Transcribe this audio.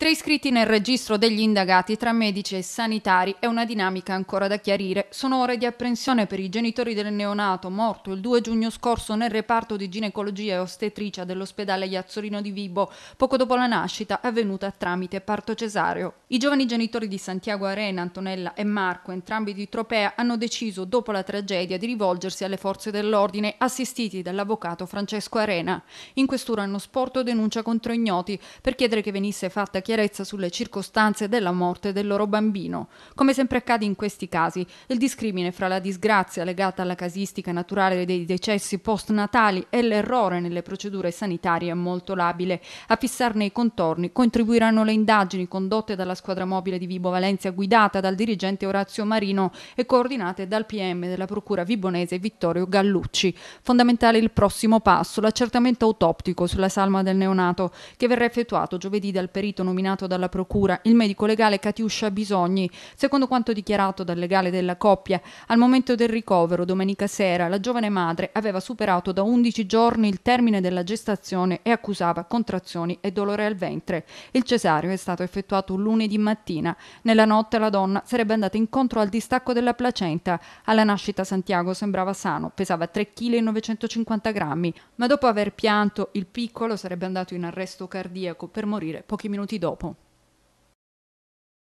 Tre iscritti nel registro degli indagati tra medici e sanitari è una dinamica ancora da chiarire. Sono ore di apprensione per i genitori del neonato morto il 2 giugno scorso nel reparto di ginecologia e ostetricia dell'ospedale Iazzolino di Vibo, poco dopo la nascita avvenuta tramite parto cesareo. I giovani genitori di Santiago Arena, Antonella e Marco, entrambi di Tropea, hanno deciso dopo la tragedia di rivolgersi alle forze dell'ordine assistiti dall'avvocato Francesco Arena. In questura hanno sporto denuncia contro ignoti per chiedere che venisse fatta chiarezza chiarezza sulle circostanze della morte del loro bambino. Come sempre accade in questi casi, il discrimine fra la disgrazia legata alla casistica naturale dei decessi postnatali e l'errore nelle procedure sanitarie è molto labile. A fissarne i contorni contribuiranno le indagini condotte dalla squadra mobile di Vibo Valencia guidata dal dirigente Orazio Marino e coordinate dal PM della Procura Vibonese Vittorio Gallucci. Fondamentale il prossimo passo, l'accertamento autoptico sulla salma del neonato che verrà effettuato giovedì dal perito nominato nominato dalla procura, il medico legale Catiuscia Bisogni. Secondo quanto dichiarato dal legale della coppia, al momento del ricovero domenica sera la giovane madre aveva superato da 11 giorni il termine della gestazione e accusava contrazioni e dolore al ventre. Il cesario è stato effettuato lunedì mattina. Nella notte la donna sarebbe andata incontro al distacco della placenta. Alla nascita Santiago sembrava sano, pesava 3,950 kg, ma dopo aver pianto il piccolo sarebbe andato in arresto cardiaco per morire pochi minuti dopo. Helpful.